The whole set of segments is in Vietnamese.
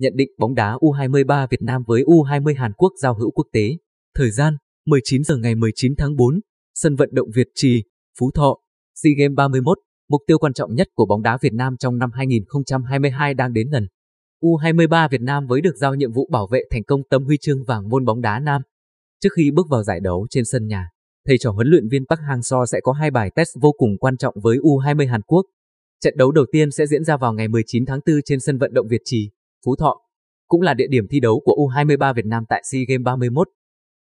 nhận định bóng đá U23 Việt Nam với U20 Hàn Quốc giao hữu quốc tế. Thời gian 19 giờ ngày 19 tháng 4, sân vận động Việt Trì, Phú Thọ, SEA Games 31, mục tiêu quan trọng nhất của bóng đá Việt Nam trong năm 2022 đang đến gần. U23 Việt Nam với được giao nhiệm vụ bảo vệ thành công tấm huy chương vàng môn bóng đá nam. Trước khi bước vào giải đấu trên sân nhà, thầy trò huấn luyện viên Park Hang-seo sẽ có hai bài test vô cùng quan trọng với U20 Hàn Quốc. Trận đấu đầu tiên sẽ diễn ra vào ngày 19 tháng 4 trên sân vận động Việt Trì. Phú Thọ, cũng là địa điểm thi đấu của U23 Việt Nam tại SEA Games 31.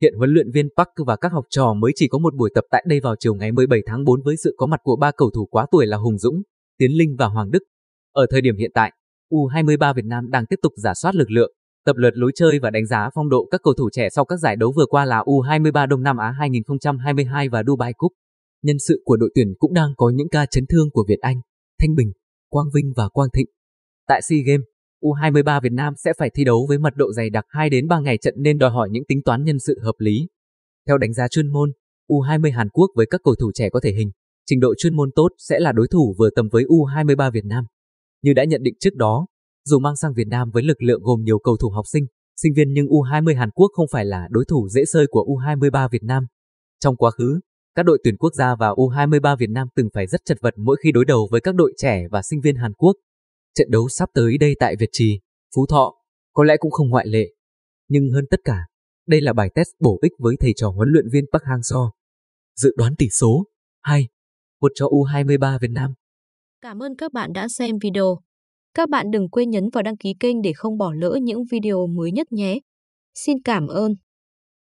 Hiện huấn luyện viên Park và các học trò mới chỉ có một buổi tập tại đây vào chiều ngày 17 tháng 4 với sự có mặt của ba cầu thủ quá tuổi là Hùng Dũng, Tiến Linh và Hoàng Đức. Ở thời điểm hiện tại, U23 Việt Nam đang tiếp tục giả soát lực lượng, tập lượt lối chơi và đánh giá phong độ các cầu thủ trẻ sau các giải đấu vừa qua là U23 Đông Nam Á 2022 và Dubai Cup. Nhân sự của đội tuyển cũng đang có những ca chấn thương của Việt Anh, Thanh Bình, Quang Vinh và Quang Thịnh. Tại SEA Games, U23 Việt Nam sẽ phải thi đấu với mật độ dày đặc 2 đến 3 ngày trận nên đòi hỏi những tính toán nhân sự hợp lý. Theo đánh giá chuyên môn, U20 Hàn Quốc với các cầu thủ trẻ có thể hình, trình độ chuyên môn tốt sẽ là đối thủ vừa tầm với U23 Việt Nam. Như đã nhận định trước đó, dù mang sang Việt Nam với lực lượng gồm nhiều cầu thủ học sinh, sinh viên nhưng U20 Hàn Quốc không phải là đối thủ dễ sơi của U23 Việt Nam. Trong quá khứ, các đội tuyển quốc gia và U23 Việt Nam từng phải rất chật vật mỗi khi đối đầu với các đội trẻ và sinh viên Hàn Quốc. Trận đấu sắp tới đây tại Việt Trì, Phú Thọ, có lẽ cũng không ngoại lệ. Nhưng hơn tất cả, đây là bài test bổ ích với thầy trò huấn luyện viên Park Hang-seo. Dự đoán tỷ số 2 một cho U23 Việt Nam. Cảm ơn các bạn đã xem video. Các bạn đừng quên nhấn vào đăng ký kênh để không bỏ lỡ những video mới nhất nhé. Xin cảm ơn.